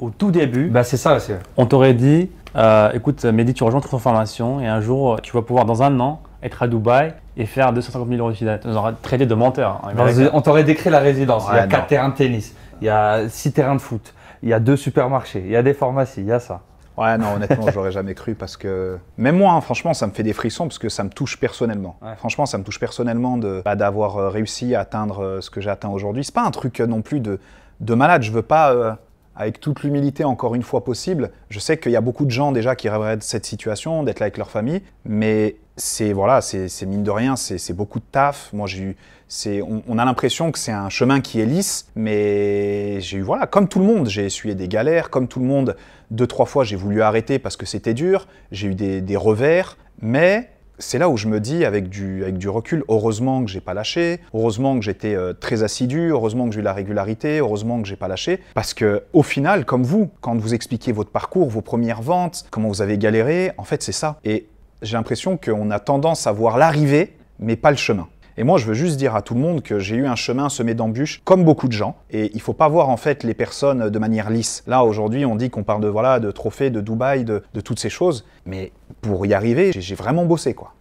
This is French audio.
au tout début, bah, c'est ça, on t'aurait dit euh, écoute, Mehdi, tu rejoins ton formation et un jour, tu vas pouvoir, dans un an, être à Dubaï et faire 250 000 euros de chiffre On aurait traité de menteur. Hein. on t'aurait décrit la résidence. il y a 4 terrains de tennis, il y a six terrains de foot, il y a deux supermarchés, il y a des pharmacies, il y a ça. Ouais, non, honnêtement, je n'aurais jamais cru parce que même moi, hein, franchement, ça me fait des frissons parce que ça me touche personnellement. Franchement, ça me touche personnellement de bah, d'avoir euh, réussi à atteindre euh, ce que j'ai atteint aujourd'hui. C'est pas un truc non plus de, malade. Je veux pas avec toute l'humilité encore une fois possible. Je sais qu'il y a beaucoup de gens déjà qui rêveraient de cette situation, d'être là avec leur famille, mais c'est voilà, c'est mine de rien, c'est beaucoup de taf. Moi, j'ai eu, c'est, on, a l'impression que c'est un chemin qui est lisse, mais j'ai eu voilà, comme tout le monde, j'ai essuyé des galères, comme tout le monde, deux trois fois j'ai voulu arrêter parce que c'était dur, j'ai eu des, des revers, mais c'est là où je me dis, avec du, avec du recul, heureusement que j'ai pas lâché, heureusement que j'étais euh, très assidu, heureusement que j'ai eu la régularité, heureusement que j'ai pas lâché, parce que au final, comme vous, quand vous expliquez votre parcours, vos premières ventes, comment vous avez galéré, en fait, c'est ça. Et j'ai l'impression qu'on a tendance à voir l'arrivée, mais pas le chemin. Et moi, je veux juste dire à tout le monde que j'ai eu un chemin semé d'embûches, comme beaucoup de gens. Et il faut pas voir en fait les personnes de manière lisse. Là, aujourd'hui, on dit qu'on parle de voilà, de trophées, de Dubaï, de, de toutes ces choses, mais pour y arriver, j'ai vraiment bossé quoi.